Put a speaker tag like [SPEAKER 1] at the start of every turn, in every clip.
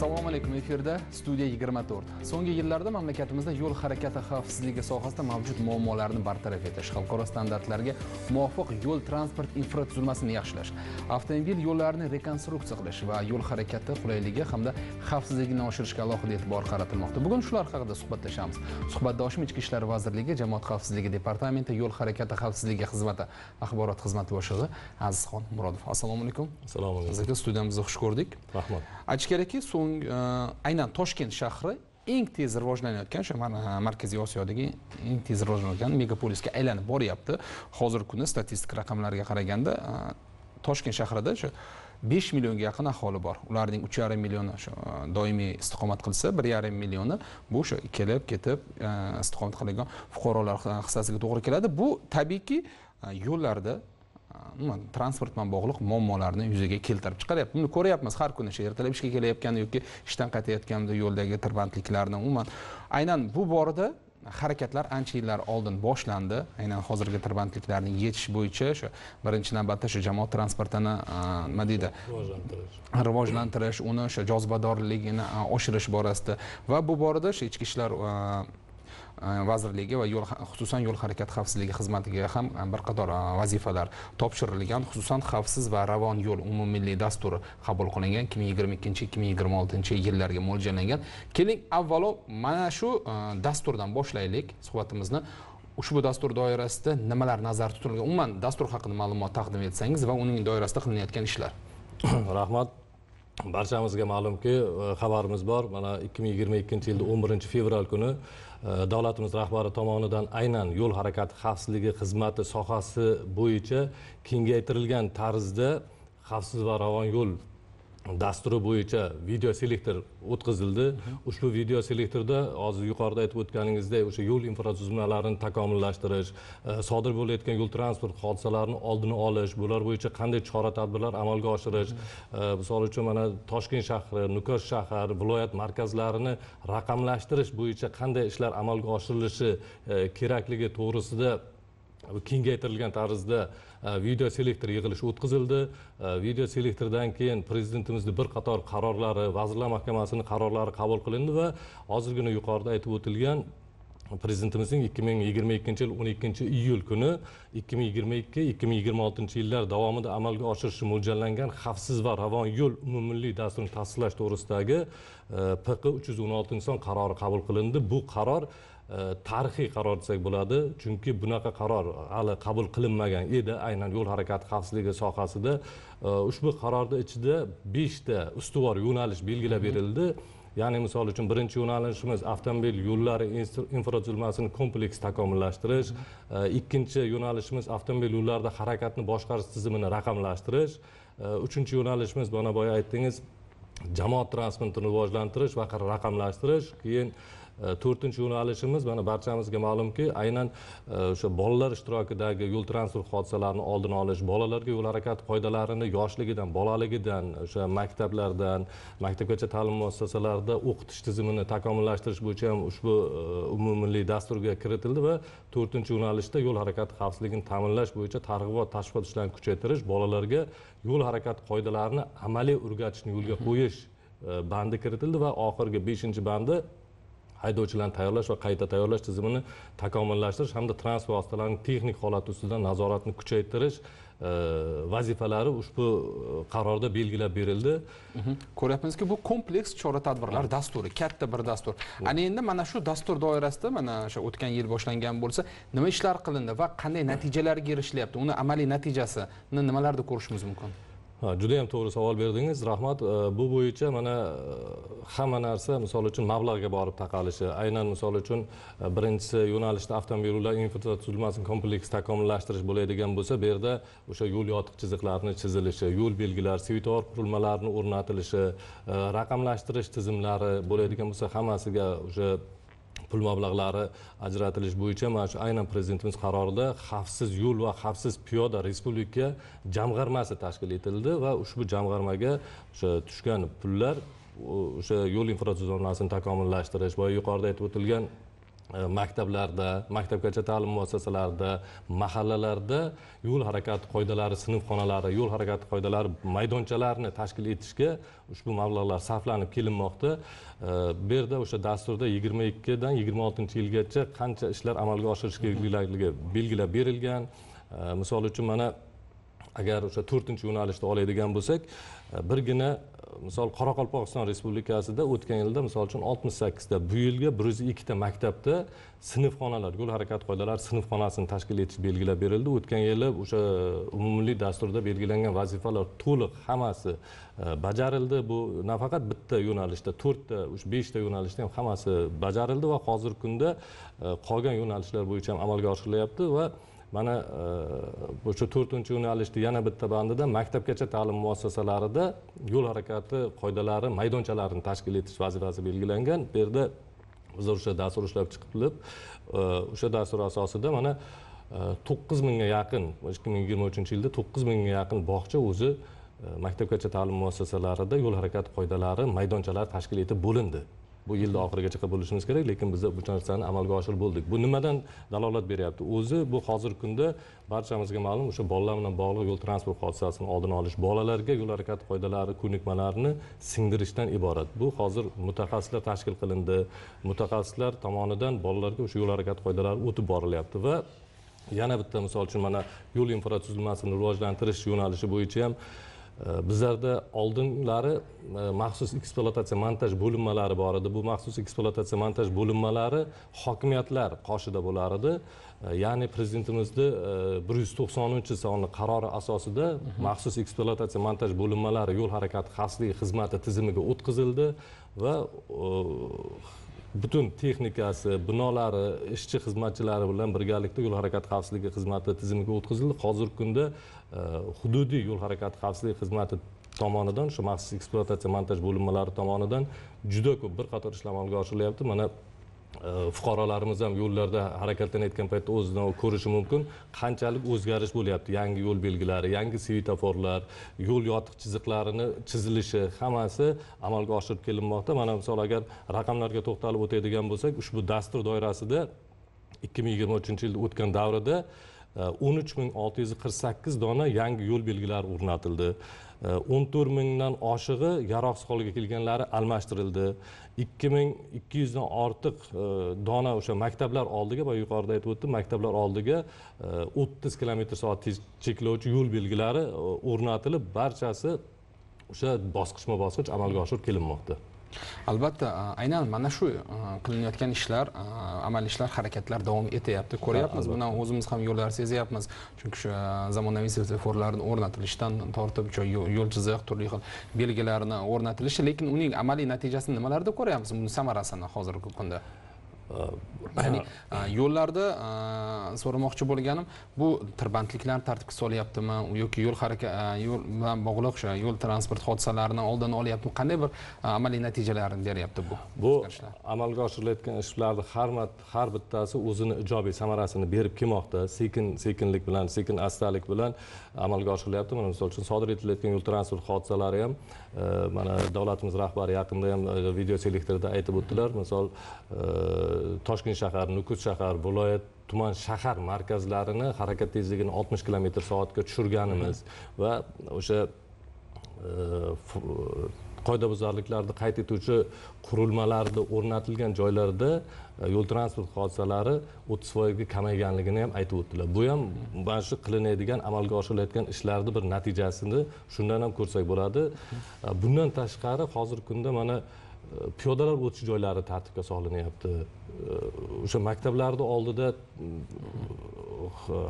[SPEAKER 1] assalomu alaykum efirda studiya 24 so'nggi yillarda mamlakatimizda yo'l harakati xavfsizligi sohasida mavjud muammolarni bartaraf etish xalqaro standartlarga muvofiq yo'l transport infratuzilmasini yaxshilash avtomobil yo'llarini rekonstruksiya qilish va yo'l harakati qulayligi hamda xavfsizligini oshirishga alohida e'tibor qaratilmoqda bugun shular haqida suhbatlashamiz suhbatdoshim ichki ishlar vazirligi jamoat xavfsizligi departamenti yo'l harakati xavfsizligi xizmati axborot xizmati boshlig'i azizxon murodov assalomu alaykum assalomu alaykum sizga studiyamizga xush ko'rdik rahmat aytish kerakki so'ng e, aynan toshkent shahri eng tez rivojlanayotgan o'sha markaziy osiyodagi eng tez rivojlanayotgan megapolisga aylanib boryapti hozirgi kunda statistik raqamlarga qaraganda e, toshkent shahrida o'sha besh millionga yaqin aholi bor ularning uch yarim millioni shu e, doimiy istiqomat qilsa bir yarim millioni bu o'sha kelib ketib istiqomat qiladigan fuqarolar hissasiga to'g'ri keladi bu tabiiyki yo'llarda umuman transport bilan bog'liq muammolarni yuzaga keltirib chiqaryapti buni ko'ryapmiz har kuni shu ertalab ishga kelayotganda yoki ishdan qaytayotganda yo'ldagi tirbandliklarni umuman aynan bu borada harakatlar ancha yillar oldin boshlandi aynan hozirgi tirbandliklarni yechish bo'yicha o'sha birinchi navbatda shu jamoat transportini nima deydi rivojlantirish uni o'sha jozibadorligini oshirish borasida va bu borada shu ichki ishlar Э, vazirligi va yo'l xususan yo'l harakati xavfsizligi xizmatiga ham e, bir qator e, vazifalar topshirilgan xususan xavfsiz va ravon yo'l umummilliy dasturi qabul qilingan 2022-2026 yillarga mo'ljallangan keling avvalo mana shu e, dasturdan boshlaylik suhbatimizni ushbu dastur doirasida nimalar nazarda tutilgan umuman dastur haqida ma'lumot taqdim etsangiz va uning doirasida qilinayotgan ishlar rahmat barchamizga ma'lumki e, xabarimiz bor mana ikki ming yigirma
[SPEAKER 2] ikkinchi yilni o'n birinchi fevral kuni e, davlatimiz rahbari tomonidan aynan yo'l harakati xavfsizligi xizmati sohasi bo'yicha kengaytirilgan tarzda xavfsiz va ravon yo'l dasturi bo'yicha video selektor o'tkazildi ushbu video selektorda hozir yuqorida aytib o'tganingizdek o'sha yo'l infratuzilmalarini takomillashtirish e, sodir bo'layotgan yo'l transport hodisalarini oldini olish bular bo'yicha qanday chora tadbirlar amalga oshirish e, misol uchun mana toshkent shahri nukus shahar viloyat markazlarini raqamlashtirish bo'yicha qanday ishlar amalga oshirilishi e, kerakligi to'g'risida kengaytirilgan tarzda e, video selektor yig'ilishi o'tkazildi e, video selektordan keyin prezidentimizni bir qator qarorlari vazirlar mahkamasining qarorlari qabul qilindi va hozirgina yuqorida aytib o'tilgan prezidentimizning ikki ming yigirma ikkinchi yil o'n ikkinchi iyul kuni ikki ming yigirma ikki ikki ming yigirma oltinchi yillar davomida amalga oshirishi mo'ljallangan xavfsiz va ravon yo'l umummilliy dasturini tasdiqlash to'g'risidagi e, pq uch yuz o'n oltinchi son qarori qabul qilindi bu qaror E, tarixiy qaror desak bo'ladi chunki bunaqa qaror hali qabul qilinmagan edi aynan yo'l harakati xavfsizligi sohasida e, ushbu qarorni ichida beshta ustuvor yo'nalish belgilab berildi ya'ni misol uchun birinchi yo'nalishimiz avtomobil yo'llari infratuzilmasini kompleks takomillashtirish e, ikkinchi yo'nalishimiz avtomobil yo'llarida harakatni boshqarish tizimini raqamlashtirish uchinchi yo'nalishimiz mana boya aytdingiz jamoat transportini rivojlantirish va raqamlashtirish keyin Э, to'rtinchi yo'nalishimiz mana barchamizga ma'lumki aynan e, o'sha bolalar ishtirokidagi yo'l transport hodisalarini oldini olish bolalarga yo'l harakati qoidalarini yoshligidan bolaligidan o'sha maktablardan maktabgacha ta'lim muassasalarida o'qitish tizimini takomillashtirish bo'yicha ham ushbu e, umummilliy dasturga kiritildi va to'rtinchi yo'nalishda yo'l harakati xavfsizligini ta'minlash bo'yicha targ'ibot tashviqot ishlarini kuchaytirish bolalarga yo'l harakati qoidalarini amaliy o'rgatishni yo'lga qo'yish e, bandi kiritildi va oxirgi beshinchi bandi haydovchilarni tayyorlash va qayta tayyorlash tizimini takomillashtirish hamda transport vositalarini texnik holati ustidan nazoratni kuchaytirish e, vazifalari ushbu e,
[SPEAKER 1] qarorda belgilab berildi mhm. ko'ryapmizki bu kompleks chora tadbirlar dasturi katta bir dastur ana endi mana shu dastur doirasida mana o'sha o'tgan yil boshlangan bo'lsa nima ishlar qilindi va qanday natijalarga erishilyapti uni amaliy natijasini nimalarda ko'rishimiz mumkin
[SPEAKER 2] juda yam to'g'ri savol berdingiz rahmat bu bo'yicha mana e, hamma narsa misol uchun mablag'ga borib taqalishi aynan misol uchun e, birinchisi yo'nalishda avtomobil yo'llar infratuzilmasini kompleks takomillashtirish bo'ladigan bo'lsa bu yerda o'sha yo'l yotiq chiziqlarini chizilishi yo'l belgilari svetofor qurilmalarini o'rnatilishi e, raqamlashtirish tizimlari bo'ladigan bo'lsa hammasiga o'sha pul mablag'lari ajratilishi bo'yicha mana shu aynan prezidentimiz qarorida xavfsiz yo'l va xavfsiz piyoda respublika jamg'armasi tashkil etildi va ushbu jamg'armaga o'sha tushgan pullar o'sha yo'l infratuzilmasini takomillashtirish va yuqorida aytib o'tilgan Э, maktablarda maktabgacha ta'lim muassasalarida mahallalarda yo'l harakati qoidalari xonalari yo'l harakati qoidalari maydonchalarini tashkil etishga ushbu mablag'lar sarflanib kelinmoqda э, bu yerda o'sha dasturda yigirma ikkidan yigirma oltinchi yilgacha qancha ishlar amalga oshirish kerakligi mhmm. belgilab berilgan э, misol uchun mana agar o'sha to'rtinchi yo'nalishni oladigan bo'lsak e, birgina e, misol qoraqalpog'iston respublikasida o'tgan yilda misol uchun oltmish sakkizta bu yilga bir yuz ikkita maktabda sinfxonalar yo'l harakati qoidalari sinfxonasini tashkil etish belgilab berildi o'tgan yili o'sha e, umummilliy dasturda belgilangan vazifalar to'liq hammasi bajarildi bu nafaqat bitta yo'nalishda to'rtta beshta yo'nalishda ham hammasi bajarildi va hozirgi kunda qolgan yo'nalishlar bo'yicha ham amalga oshirilyapti va mana o'sha e, to'rtinchi yo'nalishni yana bitta bandida maktabgacha ta'lim muassasalarida yo'l harakati qoidalari maydonchalarini tashkil etish vazifasi belgilangan bu yerda bizar o'sha dastur ishlab chiqilib e, o'sha dastur asosida mana e, to'qqiz mingga yaqin ikki ming yigirma uchinchi yilda to'qqiz mingga yaqin bog'cha o'zi maktabgacha ta'lim muassasalarida yo'l harakati qoidalari maydonchalari tashkil etib bo'lindi bu yilni oxirigacha bo'lishimiz kerak lekin biza bu narsani amalga oshirib bo'ldik bu nimadan dalolat beryapti o'zi bu hozirgi kunda barchamizga ma'lum o'sha bolalar bilan bog'liq yo'l transport hodisasini oldini olish bolalarga yo'l harakati qoidalari ko'nikmalarini singdirishdan iborat bu hozir mutaxassislar tashkil qilindi mutaxassislar tomonidan bolalarga o'sha yo'l harakati qoidalari o'tib borilyapti va yana bitta misol uchun mana yo'l infratuzilmasini rivojlantirish yo'nalishi bo'yicha ham bizlarda oldinlari e, maxsus ekspluatatsiya montaj bo'linmalari bor edi bu maxsus ekspluatatsiya montaj bo'linmalari hokimiyatlar qoshida bo'lar edi ya'ni prezidentimizni e, bir yuz to'qsoninchi sonli qarori asosida maxsus ekspluatatsiya montaj bo'linmalari yo'l harakati xavfsizligi xizmati tizimiga o'tkazildi va e, butun texnikasi binolari ishchi xizmatchilari bilan birgalikda yo'l harakati xavfsizligi xizmati tizimiga o'tkazildi hozirgi kunda e, hududiy yo'l harakati xavfsizligi xizmati tomonidan shu maxsus ekspluatatsiya montaj bo'linmalari tomonidan juda ko'p bir qator ishlar amalga oshirilyapti mana Э, fuqarolarimiz ham yo'llarda harakatlanayotgan paytda o'zidan ko'rishi mumkin qanchalik o'zgarish bo'lyapti yangi yo'l belgilari yangi svetoforlar yo'l yotiq chiziqlarini chizilishi hammasi amalga oshirib kelinmoqda mana misol agar raqamlarga to'xtalib o'tadigan bo'lsak ushbu dastur doirasida ikki ming yigirma uchinchi yilda o'tgan davrida e, o'n uch ming olti yuz qirq sakkiz dona yangi yo'l belgilari o'rnatildi Э, o'n to'rt mingdan oshig'i yaroqsiz holga kelganlari almashtirildi ikki ming ikki yuzdan ortiq e, dona o'sha maktablar oldiga boya yuqorida aytib o'tdim maktablar oldiga e, o'ttiz kilometr soat cheklovchi yo'l belgilari e, o'rnatilib barchasi
[SPEAKER 1] o'sha bosqichma bosqich amalga oshirib kelinmoqda albatta aynan mana shu qilinayotgan ishlar amal ishlar harakatlar davom etyapti ko'ryapmiz buni o'zimiz ham yo'llarni sezyapmiz chunki shu zamonaviy svetoforlarni o'rnatilishidan tortib yo'l chiziq turli xil belgilarni o'rnatilishi lekin uning amaliy natijasini nimalarda ko'ryapmiz buni samarasini hozirgi kunda ya'ni yo'llarda so'ramoqchi bo'lganim bu tirbandliklarni tartibga solyaptimi yoki yo'l harakat yo'l bilan bog'liq o'sha yo'l transport hodisalarini oldini olyaptimi qanday bir amaliy natijalarni beryapti bu bu
[SPEAKER 2] amalga oshirilayotgan ishlarni har har bittasi o'zini ijobiy samarasini berib kelmoqda sekin sekinlik bilan sekin astalik bilan amalga oshirilyapti mana misol uchun sodir etilayotgan yo'l transport hodisalari ham e, mana davlatimiz rahbari yaqinda ham e, video selektorda aytib o'tdilar misol e, toshkent shahar nukus shahar viloyat tuman shahar markazlarini harakat tezligini oltmish kilometr soatga tushirganimiz va o'sha e, qoidabuzarliklarni qayd etuvchi qurilmalarni o'rnatilgan joylarda e, yo'l transport hodisalari o'ttiz foizga kamayganligini ham aytib o'tdilar bu ham mana shu qilinadigan amalga oshirilayotgan ishlarni bir natijasini shundan ham ko'rsak bo'ladi e, bundan tashqari hozirgi kunda mana piyodalar o'tish joylari tartibga solinyapti o'sha maktablarni oldida mm,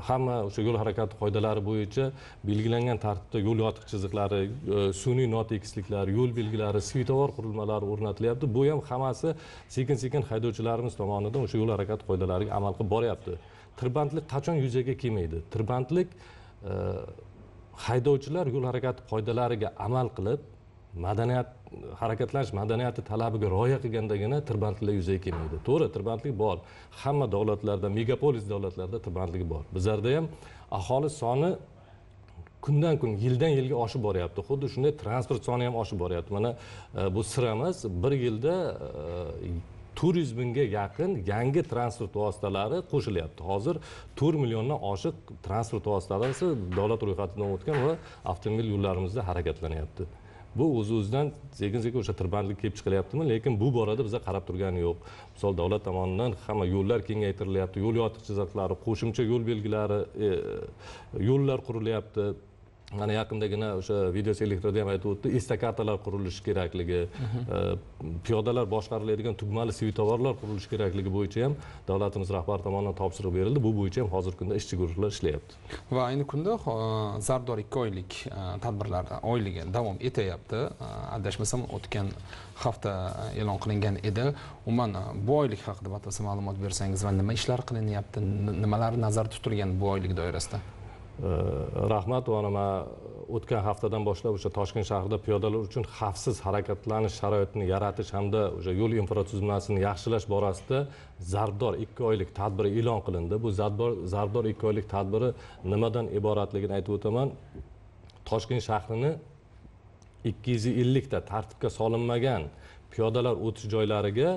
[SPEAKER 2] hamma o'sha yo'l harakati qoidalari bo'yicha belgilangan tartibda yo'l yotiq chiziqlari e, sun'iy notekisliklar yo'l belgilari svetofor qurilmalari o'rnatilyapti bu ham hammasi sekin sekin haydovchilarimiz tomonidan o'sha yo'l harakati qoidalariga amal qilib boryapti tirbandlik qachon yuzaga kelmaydi tirbandlik e, haydovchilar yo'l harakati qoidalariga amal qilib madaniyat harakatlanish madaniyati talabiga rioya qilgandagina tirbandliklar yuzaga kelmaydi to'g'ri tirbandlik bor hamma davlatlarda megapolis davlatlarda tirbandlik bor bizlarda ham aholi soni kundan kun yildan yilga oshib boryapti xuddi shunday transport soni ham oshib boryapti mana e, bu sir emas bir yilda e, to'rt mingga yaqin yangi transport vositalari qo'shilyapti hozir to'rt milliondan oshiq transport vositalari davlat ro'yxatidan o'tgan va avtomobil yo'llarimizda harakatlanyapti bu o'z o'zidan sekin sekin o'sha tirbandlik kelib chiqilyaptimi lekin bu borada biza qarab turgani yo'q misol davlat tomonidan hamma yo'llar kengaytirilyapti yo'l yotiq chiziqlari qo'shimcha yo'l belgilari e, yo'llar qurilyapti mana yaqindagina o'sha video selektorda ham aytib o'tdi estakadalar qurilishi kerakligi mhm. e, piyodalar boshqariladigan tugmali svetoforlar qurilishi kerakligi bo'yicha ham davlatimiz rahbari tomonidan topshiriq berildi bu bo'yicha ham hozirgi kunda ishchi guruhlar ishlayapti
[SPEAKER 1] va ayni kunda zardor ikki oylik e, tadbirlar oyligi davom etayapti e, adashmasam o'tgan hafta e'lon qilingan edi umuman bu oylik haqida batafsil ma'lumot bersangiz va nima ishlar qilinyapti nimalar nazarda tutilgan bu oylik doirasida rahmat va man o'tgan haftadan boshlab o'sha toshkent
[SPEAKER 2] shahrida piyodalar uchun xavfsiz harakatlanish sharoitini yaratish hamda o'sha yo'l infratuzilmasini yaxshilash borasida zarbdor ikki oylik tadbir e'lon qilindi bu zarbdor zarbdor ikki oylik tadbiri nimadan iboratligini aytib o'taman toshkent shahrini ikki yuz ellikta tartibga solinmagan piyodalar o'tish joylariga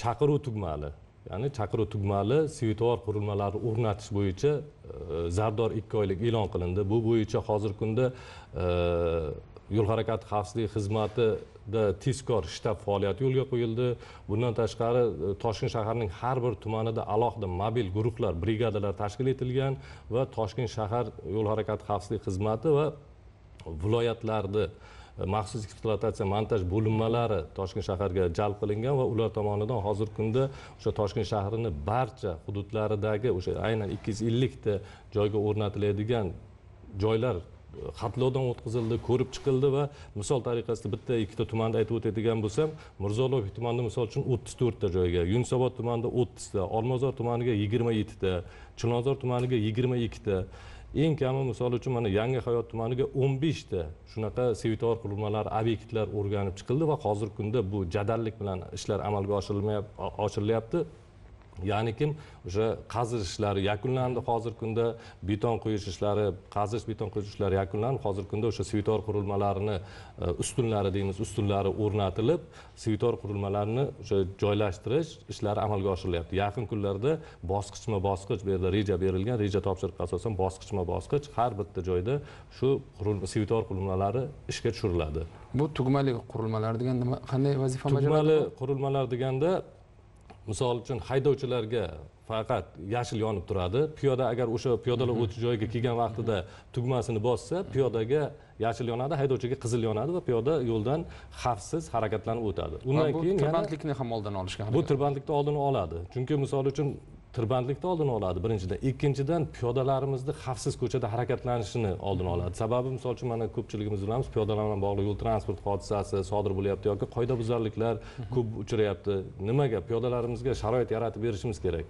[SPEAKER 2] chaqiruv tugmali ya'ni chaqiruv tugmali svetofor qurilmalari o'rnatish bo'yicha e, zardor ikki oylik e'lon qilindi bu bo'yicha hozirgi kunda e, yo'l harakati xavfsizligi xizmatida tezkor shtab faoliyati yo'lga qo'yildi bundan tashqari e, toshkent shaharining har bir tumanida alohida mobil guruhlar brigadalar tashkil etilgan va toshkent shahar yo'l harakati xavfsizligi xizmati va viloyatlarni maxsus ekspluatatsiya montaj bo'linmalari toshkent shaharga jalb qilingan va ular tomonidan hozirgi kunda o'sha toshkent shahrini barcha hududlaridagi o'sha aynan ikki yuz ellikta joyga o'rnatiladigan joylar e, xatlovdan o'tkazildi ko'rib chiqildi va misol tariqasida bitta ikkita tumanni aytib o'tadigan bo'lsam mirzo tumanida misol uchun o'ttiz to'rtta joyga yunusobod tumanida o'ttizta olmazor tumaniga yigirma yettita chilonzor tumaniga yigirma ikkita eng kami misol uchun mana yangi hayot tumaniga o'n beshta shunaqa svetofor qurilmalar obyektlar o'rganib chiqildi va hozirgi kunda bu jadallik bilan ishlar amalga oshirilmayapti oshirilyapti ya'ni kim o'sha qazish ishlari yakunlandi hozirgi kunda beton quyish ishlari qazish beton quyish ishlari yakunlandi hozirgi kunda o'sha svitor qurilmalarini e, ustunlari deymiz ustunlari o'rnatilib svitor qurilmalarini o'sha joylashtirish ishlari amalga oshirilyapti yaqin kunlarda bosqichma bosqich bu yerda reja berilgan reja topshiriqqa asosan bosqichma bosqich har bitta joyda shu svitor qurilmalari ishga
[SPEAKER 1] tushiriladi bu tugmali qurilmalar degan nima qanday vazifa bajaradi tugmali
[SPEAKER 2] qurilmalar deganda misol uchun haydovchilarga faqat yashil yonib turadi piyoda agar o'sha piyodalar o'tish mhm. joyiga kelgan vaqtida mhm. tugmasini bossa mhm. piyodaga yashil yonadi haydovchiga qizil yonadi va piyoda yo'ldan xavfsiz harakatlanib o'tadi undan keyin tirbandlikni ham oldini olishga bu tirbandlikni oldini oladi chunki misol uchun tirbandlikni oldini oladi birinchidan ikkinchidan piyodalarimizni xavfsiz ko'chada harakatlanishini oldini oladi sababi misol uchun mana ko'pchiligimiz bilamiz piyodalar bilan bog'liq yo'l transport hodisasi sodir bo'lyapti yoki qoidabuzarliklar ko'p uchrayapti nimaga piyodalarimizga sharoit yaratib berishimiz kerak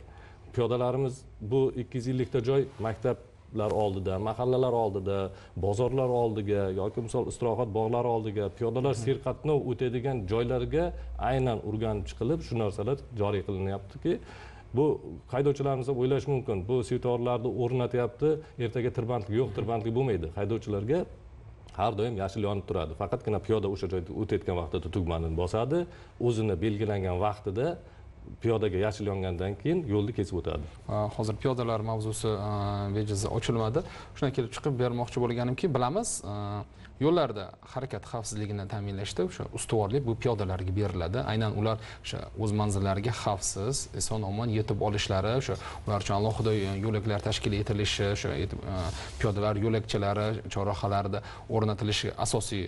[SPEAKER 2] piyodalarimiz bu ikki yuz ellikta joy maktab lar oldida mahallalar oldida bozorlar oldiga yoki misol istirohat bog'lari oldiga piyodalar serqatnov o'tadigan joylarga aynan o'rganib chiqilib shu narsalar joriy qilinyaptiki bu haydovchilarimiz ham o'ylashi mumkin bu svetoforlarni o'rnatyapti ertaga tirbandlik yo'q tirbandlik bo'lmaydi haydovchilarga har doim yashil yonib turadi faqatgina piyoda o'sha joyda o'tayotgan vaqtida tugmani bosadi o'zini belgilangan vaqtida
[SPEAKER 1] piyodaga yashil yongandan keyin yo'lni kesib o'tadi hozir piyodalar mavzusi bejiz ochilmadi shundan kelib chiqib bermoqchi bo'lganimki bilamiz yo'llarda harakat xavfsizligini ta'minlashda o'sha ustuvorlik bu piyodalarga beriladi aynan ular o'sha o'z manzillariga xavfsiz eson omon yetib olishlari o'sha ular uchun alohida e, yo'laklar tashkil etilishi o'sha e, e, piyodalar yo'lakchalari chorrahalarida o'rnatilishi asosiy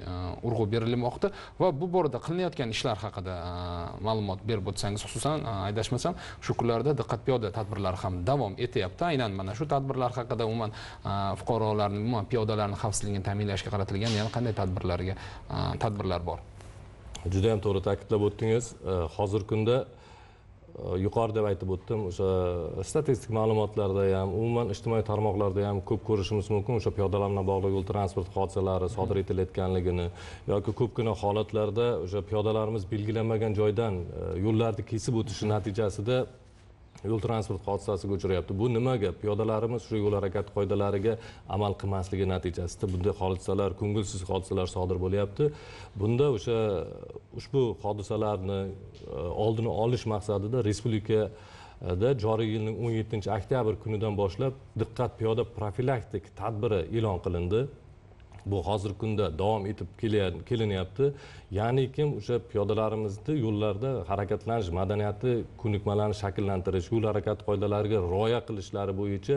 [SPEAKER 1] urg'u berilmoqda va bu borada qilinayotgan ishlar haqida ma'lumot berib o'tsangiz xususan adashmasam shu kunlarda diqqat piyoda tadbirlari ham davom etyapti aynan mana shu tadbirlar haqida umuman fuqarolarni umuman piyodalarni xavfsizligini ta'minlashga qaratilgan yana qanday tadbirlarga tadbirlar bor juda yam to'g'ri ta'kidlab o'tdingiz e, hozirgi kunda
[SPEAKER 2] e, yuqorida deb aytib o'tdim o'sha statistik ma'lumotlarda ham umuman ijtimoiy tarmoqlarda ham ko'p ko'rishimiz mumkin o'sha piyodalar bilan bog'liq yo'l transport hodisalari sodir etilayotganligini yoki ko'pgina holatlarda o'sha piyodalarimiz belgilanmagan joydan e, yo'llarni kesib o'tishi natijasida yo'l transport hodisasiga uchrayapti bu nimaga piyodalarimiz shu yo'l harakati qoidalariga amal qilmasligi natijasida bunday hodisalar ko'ngilsiz hodisalar sodir bo'lyapti bunda o'sha ushbu hodisalarni e, oldini olish maqsadida respublika joriy yilning o'n yettinchi oktyabr kunidan boshlab diqqat piyoda profilaktik tadbiri e'lon qilindi bu hozirgi kunda davom etib kelinyapti ya'ni kim o'sha piyodalarimizni yo'llarda harakatlanish madaniyati ko'nikmalarni shakllantirish yo'l harakati qoidalariga rioya qilishlari bo'yicha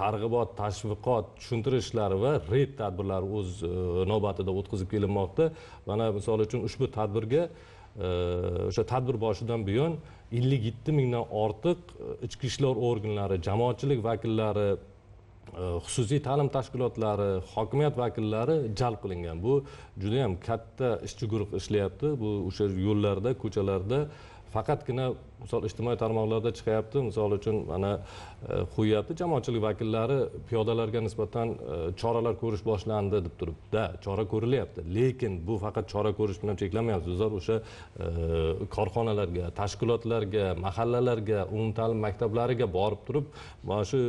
[SPEAKER 2] targ'ibot tashviqot tushuntirish ishlari va reyd tadbirlari o'z e, navbatida o'tkazib kelinmoqda mana misol uchun ushbu tadbirga e, o'sha tadbir boshidan buyon ellik yetti mingdan ortiq ichki ishlar organlari jamoatchilik vakillari Э, xususiy ta'lim tashkilotlari hokimiyat vakillari jalb qilingan bu judayam katta ishchi guruh ishlayapti bu o'sha yo'llarda ko'chalarda faqatgina misol ijtimoiy tarmoqlarda chiqyapti misol uchun mana e, qo'yyapti jamoatchilik vakillari piyodalarga nisbatan e, choralar ko'rish boshlandi deb turibdi chora ko'rilyapti lekin bu faqat chora ko'rish bilan cheklanmayapti zar o'sha e, korxonalarga tashkilotlarga mahallalarga umumta'lim maktablariga borib turib mana shu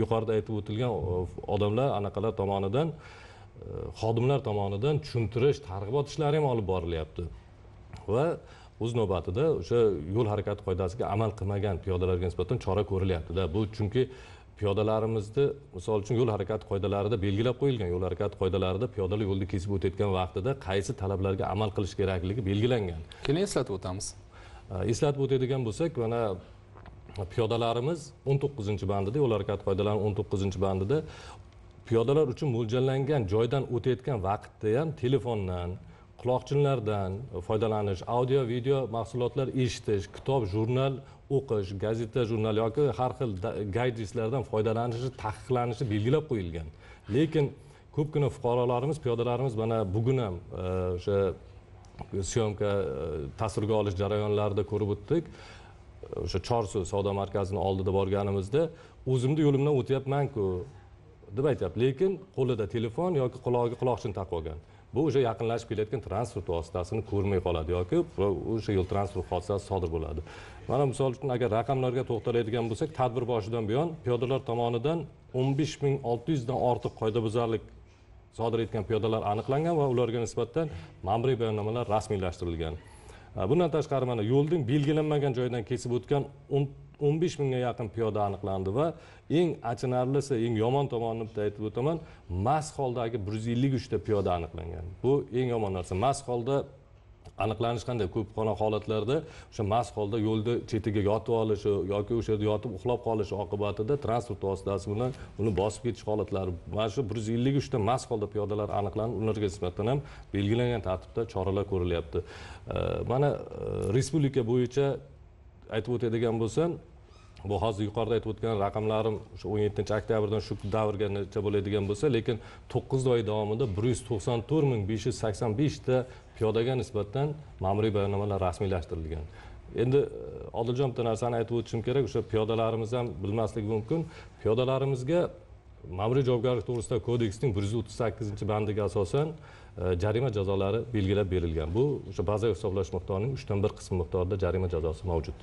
[SPEAKER 2] yuqorida aytib o'tilgan e, odamlar anaqalar tomonidan e, xodimlar tomonidan tushuntirish targ'ibot ishlari ham olib borilyapti va o'z navbatida o'sha yo'l harakati qoidasiga amal qilmagan piyodalarga nisbatan chora ko'rilyaptida bu chunki piyodalarimizni misol uchun yo'l harakati qoidalarida belgilab qo'yilgan yo'l harakati qoidalarida piyodalar yo'lni kesib o'tayotgan vaqtida qaysi talablarga amal qilish kerakligi belgilangan keling eslatib o'tamiz e, eslatib o'tadigan bo'lsak mana piyodalarimiz 19 bandida yo'l harakati o'n 19 bandida piyodalar uchun mo'ljallangan joydan o'tayotgan vaqtda ham telefondan quloqchinlardan foydalanish audio video mahsulotlar eshitish kitob jurnal o'qish gazeta jurnal yoki har xil gaydislardan foydalanishi taqiqlanishi belgilab qo'yilgan lekin ko'pgina fuqarolarimiz piyodalarimiz mana bugun ham e, o'sha e, syomka e, tasvirga olish jarayonlarida ko'rib o'tdik o'sha chorsu savdo markazini oldida borganimizda o'zimni yo'limdan o'tyapmanku deb aytyapti lekin qo'lida telefon yoki qulog'iga quloqchin taqib olgan bu o'sha yaqinlashib kelayotgan transport vositasini ko'rmay qoladi yoki o'sha yo'l transport hodisasi sodir bo'ladi mana misol uchun agar raqamlarga to'xtaladigan bo'lsak tadbir boshidan buyon piyodalar tomonidan o'n besh ming olti yuzdan ortiq qoidabuzarlik sodir etgan piyodalar aniqlangan va ularga nisbatan ma'muriy bayonnomalar rasmiylashtirilgan Э, bundan tashqari mana yo'lning belgilanmagan joydan kesib o'tgan o'n besh mingga yaqin piyoda aniqlandi va eng achinarlisi eng yomon tomonini bitta aytib o'taman mast holdagi bir yuz ellik uchta piyoda aniqlangan bu eng yomon narsa mast holda aniqlanishi qanday ko'pxona holatlarda o'sha mast holda yo'lni chetiga yotib olishi yoki o'sha yerda yotib uxlab qolishi oqibatida transport vositasi bilan uni bosib ketish holatlari mana shu bir yuz ellik uchta mast holda piyodalar aniqlanib ularga nisbatan ham belgilangan tartibda choralar ko'rilyapti mana e, respublika bo'yicha aytib o'tadigan bo'lsam bu hozir yuqorida aytib o'tgan raqamlarim o'sha o'n yettinchi oktyabrdan shu davrgacha bo'ladigan bo'lsa lekin to'qqiz oy davomida bir yuz to'qson to'rt ming besh yuz sakson beshta piyodaga nisbatan ma'muriy bayonnomalar rasmiylashtirilgan endi e, odiljon bitta narsani aytib o'tishim kerak o'sha piyodalarimiz ham bilmasligi mumkin piyodalarimizga ma'muriy javobgarlik to'g'risidagi kodeksning bir yuz o'ttiz sakkizinchi bandiga asosan e, jarima jazolari belgilab berilgan bu o'sha bazaviy hisoblash miqdorining uchdan bir qismi miqdorida jarima jazosi mavjud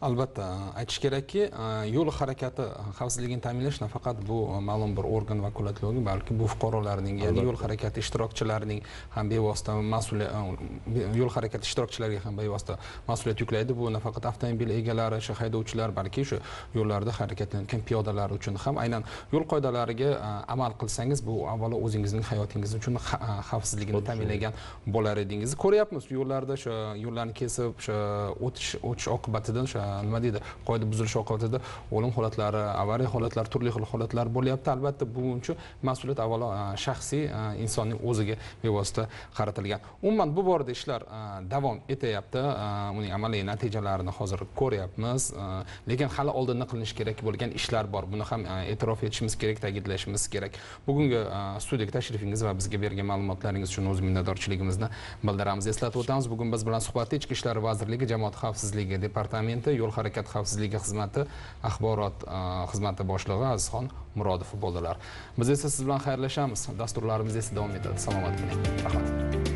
[SPEAKER 1] albatta aytish kerakki e, yo'l harakati e, xavfsizligini ta'minlash nafaqat bu e, ma'lum bir organ vakolatli balki bu fuqarolarning ya'ni yo'l harakati ishtirokchilarining ham bevosita mas'uliyat yo'l harakati ishtirokchilariga ham bevosita mas'uliyat yuklaydi bu nafaqat avtomobil egalari shu haydovchilar balki shu yo'llarda harakatlanayotgan piyodalar uchun ham aynan yo'l qoidalariga amal qilsangiz bu avvalo o'zingizning hayotingiz uchun xavfsizligini ta'minlagan bo'lar edingiz ko'ryapmiz yo'llarda shu yo'llarni kesib o'tish o'tish oqibatidan o'sha nima deydi qoida buzilishi oqibatida o'lim holatlari avariya holatlari turli xil holatlar bo'lyapti albatta bu uchun mas'uliyat avvalo e, shaxsiy e, insonning o'ziga bevosita qaratilgan umuman bu borada ishlar e, davom etyapti uning amaliy natijalarini hozir ko'ryapmiz lekin hali oldinda qilinishi kerak bo'lgan ishlar bor buni ham e'tirof etishimiz kerak ta'kidlashimiz kerak bugungi studiyaga tashrifingiz va bizga bergan ma'lumotlaringiz uchun o'z minnatdorchiligimizni bildiramiz eslatib o'tamiz bugun biz bilan suhbatda ichki ishlar vazirligi jamoat xavfsizligi departamenti yo'l harakat xavfsizligi xizmati axborot e, xizmati boshlig'i azizxon murodov bo'ldilar biz esa siz bilan xayrlashamiz dasturlarimiz esa davom etadi salomat bo'ling rahmat